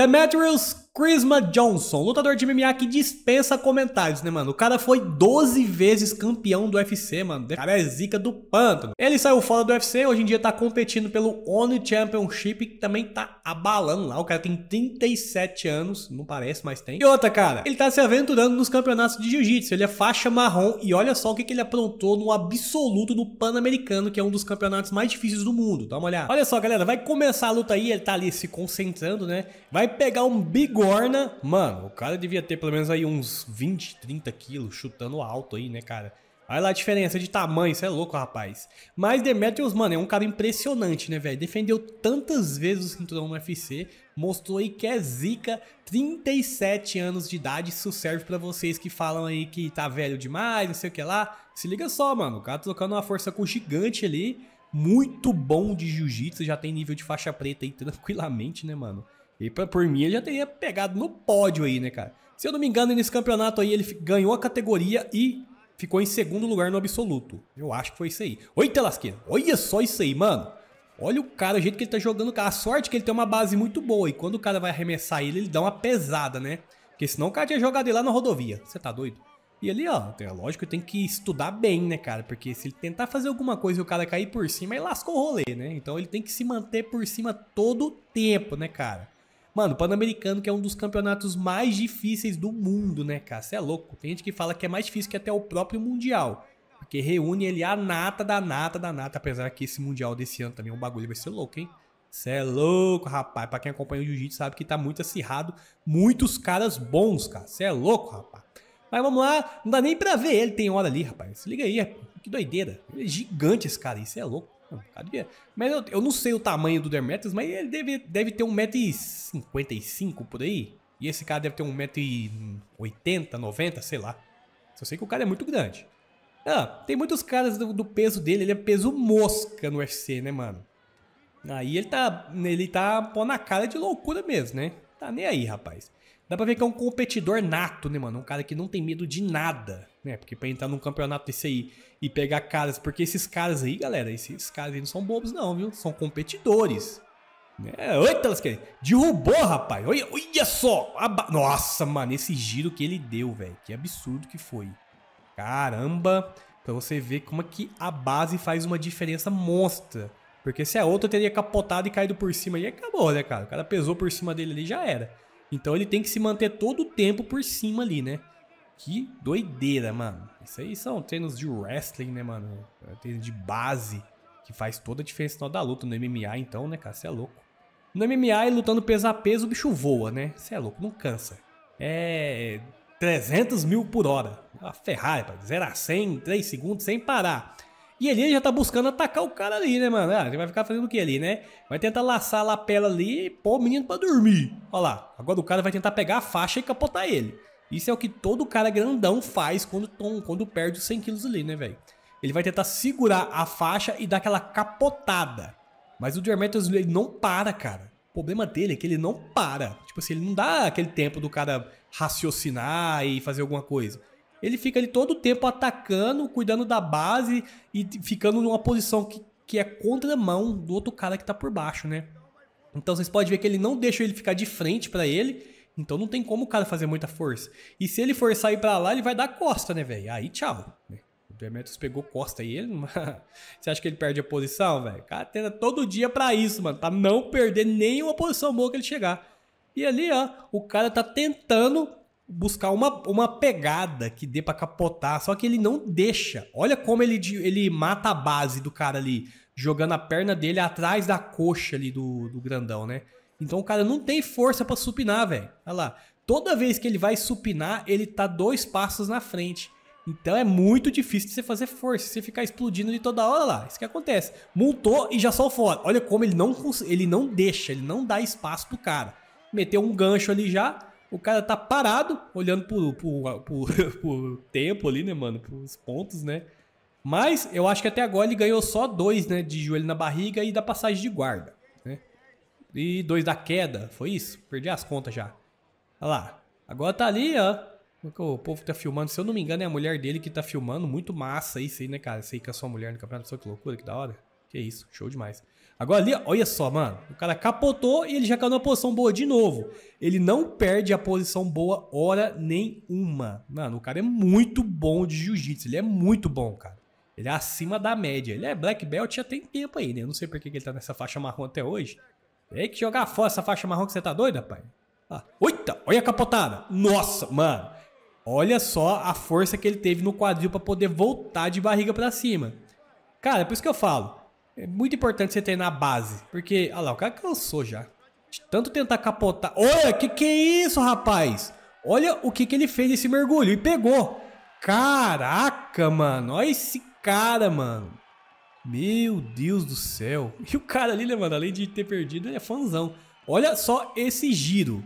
The materials Chrisma Johnson, lutador de MMA que dispensa comentários, né, mano? O cara foi 12 vezes campeão do UFC, mano. O cara é zica do pântano. Ele saiu fora do UFC, hoje em dia tá competindo pelo ONU Championship, que também tá abalando lá. O cara tem 37 anos, não parece, mas tem. E outra, cara, ele tá se aventurando nos campeonatos de jiu-jitsu. Ele é faixa marrom e olha só o que, que ele aprontou no absoluto no Pan-Americano, que é um dos campeonatos mais difíceis do mundo. Dá uma olhada. Olha só, galera, vai começar a luta aí, ele tá ali se concentrando, né? Vai pegar um bigode morna, mano, o cara devia ter pelo menos aí uns 20, 30 quilos, chutando alto aí, né, cara? Olha lá a diferença de tamanho, isso é louco, rapaz. Mas Demetrius, mano, é um cara impressionante, né, velho? Defendeu tantas vezes o cinturão no UFC, mostrou aí que é zica, 37 anos de idade, isso serve para vocês que falam aí que tá velho demais, não sei o que lá. Se liga só, mano, o cara trocando tá uma força com o gigante ali, muito bom de jiu-jitsu, já tem nível de faixa preta aí tranquilamente, né, mano? E pra, por mim, ele já teria pegado no pódio aí, né, cara? Se eu não me engano, nesse campeonato aí, ele ganhou a categoria e ficou em segundo lugar no absoluto. Eu acho que foi isso aí. Oi, Telasquina. Olha só isso aí, mano. Olha o cara, o jeito que ele tá jogando. A sorte é que ele tem uma base muito boa. E quando o cara vai arremessar ele, ele dá uma pesada, né? Porque senão o cara tinha jogado ele lá na rodovia. Você tá doido? E ali, ó, é lógico, tem que estudar bem, né, cara? Porque se ele tentar fazer alguma coisa e o cara cair por cima, ele lascou o rolê, né? Então ele tem que se manter por cima todo o tempo, né, cara? Mano, Pan-Americano que é um dos campeonatos mais difíceis do mundo, né, cara? Você é louco. Tem gente que fala que é mais difícil que até o próprio Mundial. Porque reúne ele a nata da nata da nata. Apesar que esse Mundial desse ano também é um bagulho, vai ser louco, hein? Você é louco, rapaz. Pra quem acompanha o Jiu-Jitsu sabe que tá muito acirrado. Muitos caras bons, cara. Você é louco, rapaz. Mas vamos lá, não dá nem pra ver ele, tem hora ali, rapaz. Se liga aí, que doideira. Ele é gigante esse cara Isso é louco. Cadê? Mas eu, eu, não sei o tamanho do Demetrius, mas ele deve, deve ter 1,55m por aí. E esse cara deve ter 1,80m, 90 sei lá. Só sei que o cara é muito grande. Ah, tem muitos caras do, do, peso dele, ele é peso mosca no UFC, né, mano? Aí ele tá, ele tá pô na cara de loucura mesmo, né? tá nem aí, rapaz. Dá pra ver que é um competidor nato, né, mano? Um cara que não tem medo de nada, né? Porque pra entrar num campeonato desse aí e pegar caras. Porque esses caras aí, galera, esses caras aí não são bobos, não, viu? São competidores. Né? oita, elas querem. Derrubou, rapaz. Olha, olha só. Aba... Nossa, mano, esse giro que ele deu, velho. Que absurdo que foi. Caramba. Pra você ver como é que a base faz uma diferença monstra porque se é outro, teria capotado e caído por cima e acabou, né, cara? O cara pesou por cima dele ali já era. Então ele tem que se manter todo o tempo por cima ali, né? Que doideira, mano. Isso aí são treinos de wrestling, né, mano? É treinos de base, que faz toda a diferença na hora da luta. No MMA, então, né, cara? Você é louco. No MMA, e lutando peso a peso, o bicho voa, né? Você é louco, não cansa. É 300 mil por hora. A Ferrari, pai. 0 a 100 3 segundos sem parar. E ali ele já tá buscando atacar o cara ali, né, mano? Ah, ele vai ficar fazendo o que ali, né? Vai tentar laçar a lapela ali e pôr o menino pra dormir. Olha lá. Agora o cara vai tentar pegar a faixa e capotar ele. Isso é o que todo cara grandão faz quando, quando perde os 100 quilos ali, né, velho? Ele vai tentar segurar a faixa e dar aquela capotada. Mas o Demetrius, ele não para, cara. O problema dele é que ele não para. Tipo assim, ele não dá aquele tempo do cara raciocinar e fazer alguma coisa. Ele fica ali todo o tempo atacando, cuidando da base e ficando numa posição que, que é contramão do outro cara que tá por baixo, né? Então vocês podem ver que ele não deixa ele ficar de frente para ele. Então não tem como o cara fazer muita força. E se ele for sair para lá, ele vai dar costa, né, velho? Aí tchau. O Demetrius pegou costa aí, ele. Você acha que ele perde a posição, velho? O cara tenta todo dia para isso, mano. Pra não perder nenhuma posição boa que ele chegar. E ali, ó, o cara tá tentando buscar uma, uma pegada que dê para capotar, só que ele não deixa. Olha como ele, ele mata a base do cara ali, jogando a perna dele atrás da coxa ali do, do grandão, né? Então o cara não tem força para supinar, velho. Olha lá. Toda vez que ele vai supinar, ele tá dois passos na frente. Então é muito difícil você fazer força, você ficar explodindo de toda hora lá. Isso que acontece. Montou e já saiu fora. Olha como ele não, ele não deixa, ele não dá espaço pro cara. Meteu um gancho ali já, o cara tá parado, olhando pro, pro, pro, pro tempo ali, né, mano? Pros pontos, né? Mas eu acho que até agora ele ganhou só dois, né? De joelho na barriga e da passagem de guarda. Né? E dois da queda. Foi isso? Perdi as contas já. Olha lá. Agora tá ali, ó. O povo tá filmando. Se eu não me engano, é a mulher dele que tá filmando. Muito massa isso aí, né, cara? Isso aí com a sua mulher no campeonato. Só que loucura, que da hora. Que isso. Show demais. Agora ali, olha só, mano. O cara capotou e ele já caiu na posição boa de novo. Ele não perde a posição boa hora nenhuma. Mano, o cara é muito bom de jiu-jitsu. Ele é muito bom, cara. Ele é acima da média. Ele é black belt já tem tempo aí, né? Eu não sei por que ele tá nessa faixa marrom até hoje. Tem que jogar fora essa faixa marrom que você tá doido, pai. Ah, oita, olha a capotada. Nossa, mano. Olha só a força que ele teve no quadril para poder voltar de barriga para cima. Cara, é por isso que eu falo. É muito importante você treinar a base. Porque, olha lá, o cara cansou já. De tanto tentar capotar. Olha, que que é isso, rapaz? Olha o que que ele fez nesse mergulho. E pegou. Caraca, mano. Olha esse cara, mano. Meu Deus do céu. E o cara ali, né, mano? Além de ter perdido, ele é fãzão. Olha só esse giro.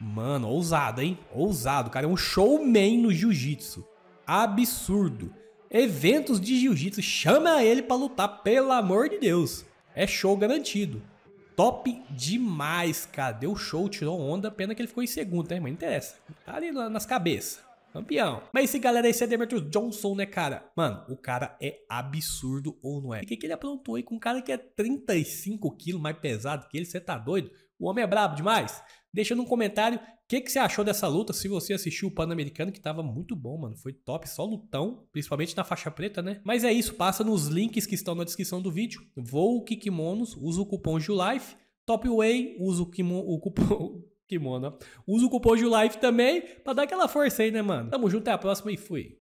Mano, ousado, hein? Ousado. O cara é um showman no jiu-jitsu. Absurdo eventos de jiu-jitsu, chama ele para lutar, pelo amor de Deus. É show garantido. Top demais, cara. Deu show, tirou onda. Pena que ele ficou em segundo, né? Mas não interessa. Tá ali nas cabeças. Campeão. Mas esse galera, esse é Demetrius Johnson, né, cara? Mano, o cara é absurdo ou não é? O que, que ele aprontou aí com um cara que é 35 quilos mais pesado que ele? Você tá doido? O homem é brabo demais. Deixa no comentário o que, que você achou dessa luta, se você assistiu o Pan-Americano, que tava muito bom, mano. Foi top, só lutão, principalmente na faixa preta, né? Mas é isso, passa nos links que estão na descrição do vídeo. Vou Kikimonos, usa o cupom JULIFE. Top Way, usa o, o cupom. Usa o cupom de live também para dar aquela força aí, né, mano? Tamo junto, até a próxima e fui.